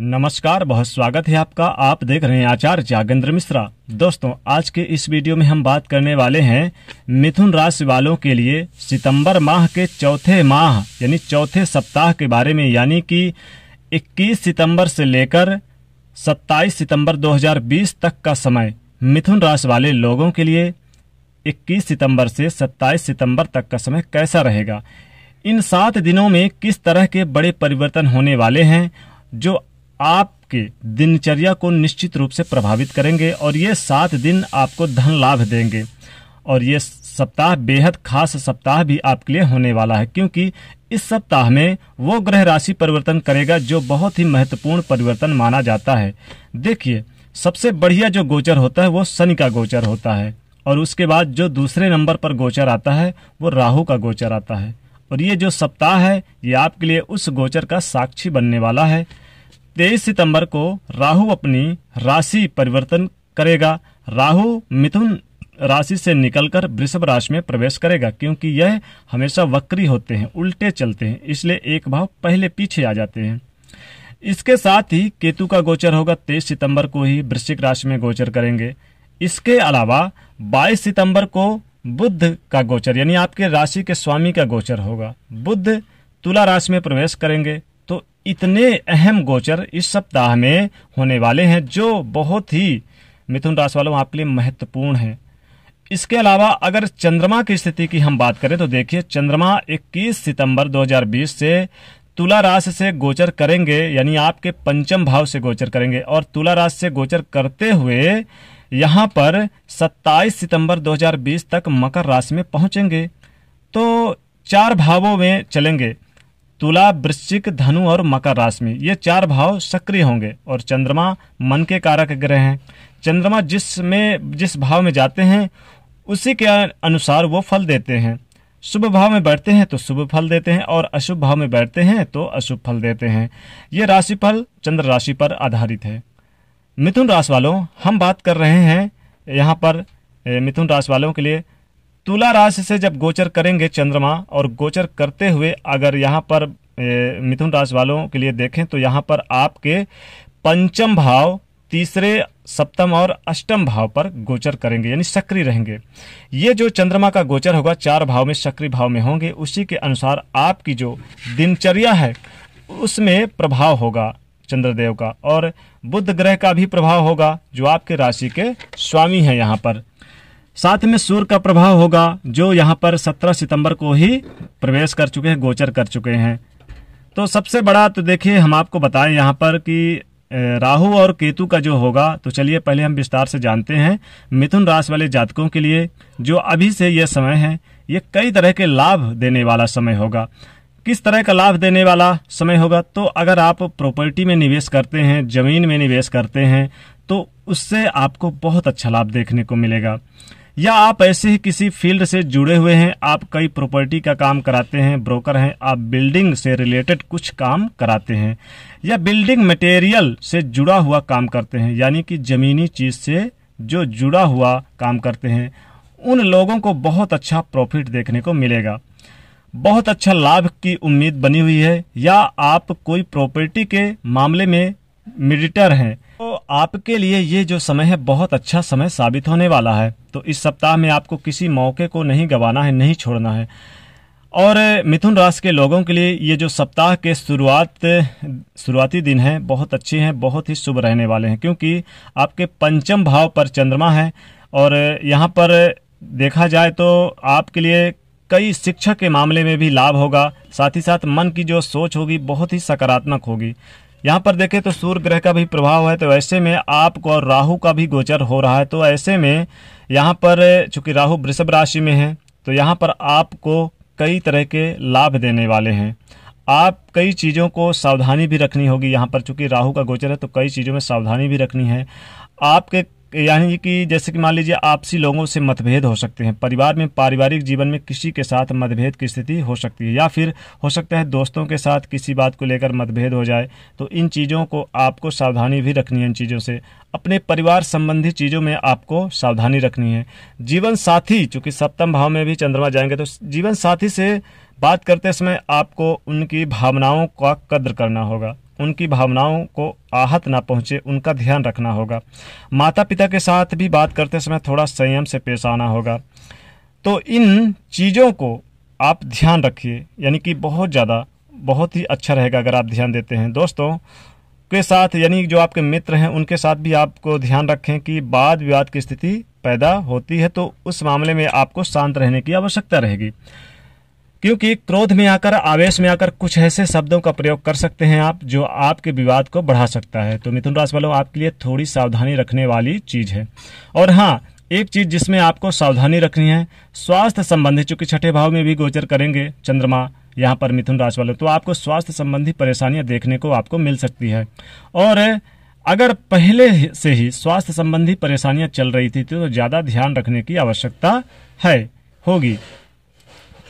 नमस्कार बहुत स्वागत है आपका आप देख रहे हैं आचार्य जागेंद्र मिश्रा दोस्तों आज के इस वीडियो में हम बात करने वाले हैं मिथुन राशि वालों के लिए सितंबर माह के चौथे माह यानी चौथे सप्ताह के बारे में यानी कि 21 सितंबर से लेकर 27 सितंबर 2020 तक का समय मिथुन राशि वाले लोगों के लिए 21 सितंबर से 27 सितंबर तक का समय कैसा रहेगा इन सात दिनों में किस तरह के बड़े परिवर्तन होने वाले हैं जो आपके दिनचर्या को निश्चित रूप से प्रभावित करेंगे और ये सात दिन आपको धन लाभ देंगे और ये सप्ताह बेहद खास सप्ताह भी आपके लिए होने वाला है क्योंकि इस सप्ताह में वो ग्रह राशि परिवर्तन करेगा जो बहुत ही महत्वपूर्ण परिवर्तन माना जाता है देखिए सबसे बढ़िया जो गोचर होता है वो शनि का गोचर होता है और उसके बाद जो दूसरे नंबर पर गोचर आता है वो राहु का गोचर आता है और ये जो सप्ताह है ये आपके लिए उस गोचर का साक्षी बनने वाला है तेईस सितंबर को राहु अपनी राशि परिवर्तन करेगा राहु मिथुन राशि से निकलकर वृषभ राशि में प्रवेश करेगा क्योंकि यह हमेशा वक्री होते हैं उल्टे चलते हैं इसलिए एक भाव पहले पीछे आ जाते हैं इसके साथ ही केतु का गोचर होगा तेईस सितंबर को ही वृश्चिक राशि में गोचर करेंगे इसके अलावा बाईस सितंबर को बुद्ध का गोचर यानी आपके राशि के स्वामी का गोचर होगा बुद्ध तुला राशि में प्रवेश करेंगे तो इतने अहम गोचर इस सप्ताह में होने वाले हैं जो बहुत ही मिथुन राशि वालों आपके लिए महत्वपूर्ण है इसके अलावा अगर चंद्रमा की स्थिति की हम बात करें तो देखिए चंद्रमा 21 सितंबर 2020 से तुला राशि से गोचर करेंगे यानी आपके पंचम भाव से गोचर करेंगे और तुला राशि से गोचर करते हुए यहाँ पर 27 सितंबर 2020 तक मकर राशि में पहुँचेंगे तो चार भावों में चलेंगे तुला वृश्चिक धनु और मकर राशि में ये चार भाव सक्रिय होंगे और चंद्रमा मन के कारक ग्रह हैं चंद्रमा जिस में जिस भाव में जाते हैं उसी के अनुसार वो फल देते हैं शुभ भाव में बैठते हैं तो शुभ फल देते हैं और अशुभ भाव में बैठते हैं तो अशुभ फल देते हैं ये राशिफल चंद्र राशि पर आधारित है मिथुन राशि वालों हम बात कर रहे हैं यहाँ पर मिथुन राशि वालों के लिए तुला राशि से जब गोचर करेंगे चंद्रमा और गोचर करते हुए अगर यहाँ पर मिथुन राशि वालों के लिए देखें तो यहाँ पर आपके पंचम भाव तीसरे सप्तम और अष्टम भाव पर गोचर करेंगे यानी सक्रिय रहेंगे ये जो चंद्रमा का गोचर होगा चार भाव में सक्रिय भाव में होंगे उसी के अनुसार आपकी जो दिनचर्या है उसमें प्रभाव होगा चंद्रदेव का और बुद्ध ग्रह का भी प्रभाव होगा जो आपके राशि के स्वामी हैं यहाँ पर साथ में सूर्य का प्रभाव होगा जो यहाँ पर 17 सितंबर को ही प्रवेश कर चुके हैं गोचर कर चुके हैं तो सबसे बड़ा तो देखिए हम आपको बताएं यहाँ पर कि राहु और केतु का जो होगा तो चलिए पहले हम विस्तार से जानते हैं मिथुन राशि वाले जातकों के लिए जो अभी से यह समय है ये कई तरह के लाभ देने वाला समय होगा किस तरह का लाभ देने वाला समय होगा तो अगर आप प्रॉपर्टी में निवेश करते हैं ज़मीन में निवेश करते हैं तो उससे आपको बहुत अच्छा लाभ देखने को मिलेगा या आप ऐसे ही किसी फील्ड से जुड़े हुए हैं आप कई प्रॉपर्टी का काम कराते हैं ब्रोकर हैं आप बिल्डिंग से रिलेटेड कुछ काम कराते हैं या बिल्डिंग मटेरियल से जुड़ा हुआ काम करते हैं यानी कि जमीनी चीज से जो जुड़ा हुआ काम करते हैं उन लोगों को बहुत अच्छा प्रॉफिट देखने को मिलेगा बहुत अच्छा लाभ की उम्मीद बनी हुई है या आप कोई प्रॉपर्टी के मामले में मिडिटर हैं तो आपके लिए ये जो समय है बहुत अच्छा समय साबित होने वाला है तो इस सप्ताह में आपको किसी मौके को नहीं गंवाना है नहीं छोड़ना है और मिथुन राशि के लोगों के लिए ये जो सप्ताह के शुरुआत शुरुआती दिन हैं बहुत अच्छे हैं बहुत ही शुभ रहने वाले हैं क्योंकि आपके पंचम भाव पर चंद्रमा है और यहाँ पर देखा जाए तो आपके लिए कई शिक्षा के मामले में भी लाभ होगा साथ ही साथ मन की जो सोच होगी बहुत ही सकारात्मक होगी यहाँ पर देखें तो सूर्य ग्रह का भी प्रभाव है तो ऐसे में आपको और राहु का भी गोचर हो रहा है तो ऐसे में यहाँ पर चूंकि राहु वृषभ राशि में है तो यहाँ पर आपको कई तरह के लाभ देने वाले हैं आप कई चीज़ों को सावधानी भी रखनी होगी यहाँ पर चूंकि राहु का गोचर है तो कई चीज़ों में सावधानी भी रखनी है आपके यानी कि जैसे कि मान लीजिए आपसी लोगों से मतभेद हो सकते हैं परिवार में पारिवारिक जीवन में किसी के साथ मतभेद की स्थिति हो सकती है या फिर हो सकता है दोस्तों के साथ किसी बात को लेकर मतभेद हो जाए तो इन चीज़ों को आपको सावधानी भी रखनी है इन चीज़ों से अपने परिवार संबंधी चीज़ों में आपको सावधानी रखनी है जीवन साथी चूँकि सप्तम भाव में भी चंद्रमा जाएंगे तो जीवन साथी से बात करते समय आपको उनकी भावनाओं का कद्र करना होगा उनकी भावनाओं को आहत ना पहुंचे उनका ध्यान रखना होगा माता पिता के साथ भी बात करते समय थोड़ा संयम से पेश आना होगा तो इन चीज़ों को आप ध्यान रखिए यानी कि बहुत ज़्यादा बहुत ही अच्छा रहेगा अगर आप ध्यान देते हैं दोस्तों के साथ यानी जो आपके मित्र हैं उनके साथ भी आपको ध्यान रखें कि वाद विवाद की स्थिति पैदा होती है तो उस मामले में आपको शांत रहने की आवश्यकता रहेगी क्योंकि क्रोध में आकर आवेश में आकर कुछ ऐसे शब्दों का प्रयोग कर सकते हैं आप जो आपके विवाद को बढ़ा सकता है तो मिथुन राशि वालों आपके लिए थोड़ी सावधानी रखने वाली चीज है और हाँ एक चीज जिसमें आपको सावधानी रखनी है स्वास्थ्य संबंधी चूंकि छठे भाव में भी गोचर करेंगे चंद्रमा यहाँ पर मिथुन राशि वालों तो आपको स्वास्थ्य संबंधी परेशानियां देखने को आपको मिल सकती है और अगर पहले से ही स्वास्थ्य संबंधी परेशानियां चल रही थी तो ज़्यादा ध्यान रखने की आवश्यकता है होगी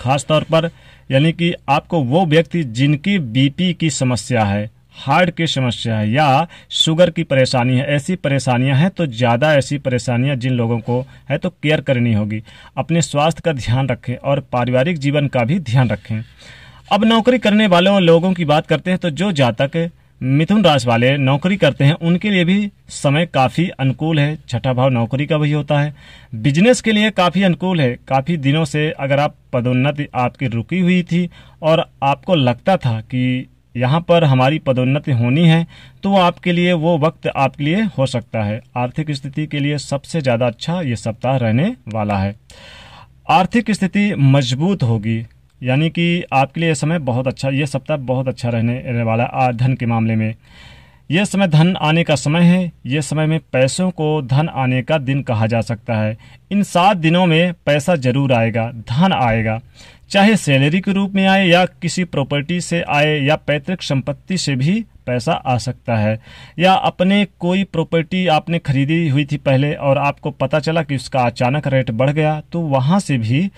खास तौर पर यानी कि आपको वो व्यक्ति जिनकी बीपी की समस्या है हार्ट की समस्या है या शुगर की परेशानी है ऐसी परेशानियां हैं तो ज़्यादा ऐसी परेशानियां जिन लोगों को है तो केयर करनी होगी अपने स्वास्थ्य का ध्यान रखें और पारिवारिक जीवन का भी ध्यान रखें अब नौकरी करने वाले लोगों की बात करते हैं तो जो जातक मिथुन राशि वाले नौकरी करते हैं उनके लिए भी समय काफी अनुकूल है छठा भाव नौकरी का वही होता है बिजनेस के लिए काफी अनुकूल है काफी दिनों से अगर आप पदोन्नति आपकी रुकी हुई थी और आपको लगता था कि यहाँ पर हमारी पदोन्नति होनी है तो आपके लिए वो वक्त आपके लिए हो सकता है आर्थिक स्थिति के लिए सबसे ज़्यादा अच्छा ये सप्ताह रहने वाला है आर्थिक स्थिति मजबूत होगी यानी कि आपके लिए यह समय बहुत अच्छा ये सप्ताह बहुत अच्छा रहने वाला है धन के मामले में यह समय धन आने का समय है यह समय में पैसों को धन आने का दिन कहा जा सकता है इन सात दिनों में पैसा जरूर आएगा धन आएगा चाहे सैलरी के रूप में आए या किसी प्रॉपर्टी से आए या पैतृक संपत्ति से भी पैसा आ सकता है या अपने कोई प्रॉपर्टी आपने खरीदी हुई थी पहले और आपको पता चला कि उसका अचानक रेट बढ़ गया तो वहाँ से भी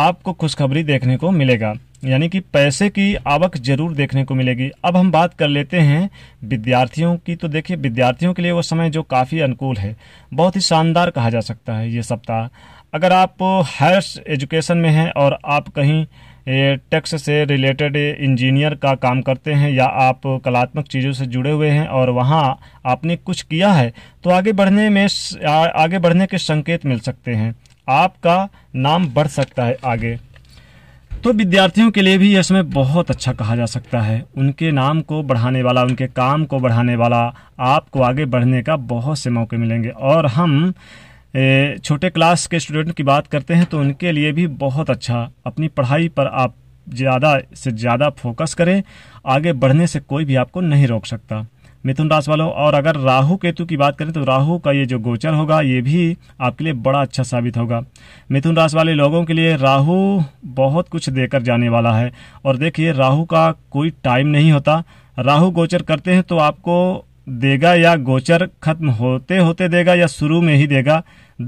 आपको खुशखबरी देखने को मिलेगा यानी कि पैसे की आवक जरूर देखने को मिलेगी अब हम बात कर लेते हैं विद्यार्थियों की तो देखिए विद्यार्थियों के लिए वो समय जो काफ़ी अनुकूल है बहुत ही शानदार कहा जा सकता है ये सप्ताह अगर आप हायर एजुकेशन में हैं और आप कहीं टैक्स से रिलेटेड इंजीनियर का काम करते हैं या आप कलात्मक चीज़ों से जुड़े हुए हैं और वहाँ आपने कुछ किया है तो आगे बढ़ने में आगे बढ़ने के संकेत मिल सकते हैं आपका नाम बढ़ सकता है आगे तो विद्यार्थियों के लिए भी यह समय बहुत अच्छा कहा जा सकता है उनके नाम को बढ़ाने वाला उनके काम को बढ़ाने वाला आपको आगे बढ़ने का बहुत से मौके मिलेंगे और हम छोटे क्लास के स्टूडेंट की बात करते हैं तो उनके लिए भी बहुत अच्छा अपनी पढ़ाई पर आप ज़्यादा से ज़्यादा फोकस करें आगे बढ़ने से कोई भी आपको नहीं रोक सकता मिथुन राशि वालों और अगर राहु केतु की बात करें तो राहु का ये जो गोचर होगा ये भी आपके लिए बड़ा अच्छा साबित होगा मिथुन राशि वाले लोगों के लिए राहु बहुत कुछ देकर जाने वाला है और देखिए राहु का कोई टाइम नहीं होता राहु गोचर करते हैं तो आपको देगा या गोचर खत्म होते होते देगा या शुरू में ही देगा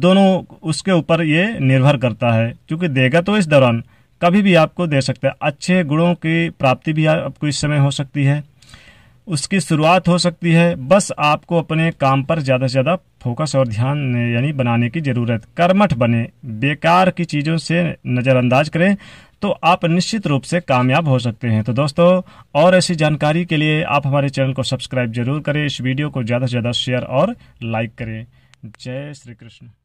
दोनों उसके ऊपर ये निर्भर करता है क्योंकि देगा तो इस दौरान कभी भी आपको दे सकता है अच्छे गुणों की प्राप्ति भी आपको इस समय हो सकती है उसकी शुरुआत हो सकती है बस आपको अपने काम पर ज़्यादा से ज़्यादा फोकस और ध्यान यानी बनाने की ज़रूरत कर्मठ बने बेकार की चीज़ों से नज़रअंदाज करें तो आप निश्चित रूप से कामयाब हो सकते हैं तो दोस्तों और ऐसी जानकारी के लिए आप हमारे चैनल को सब्सक्राइब जरूर करें इस वीडियो को ज़्यादा से ज़्यादा शेयर और लाइक करें जय श्री कृष्ण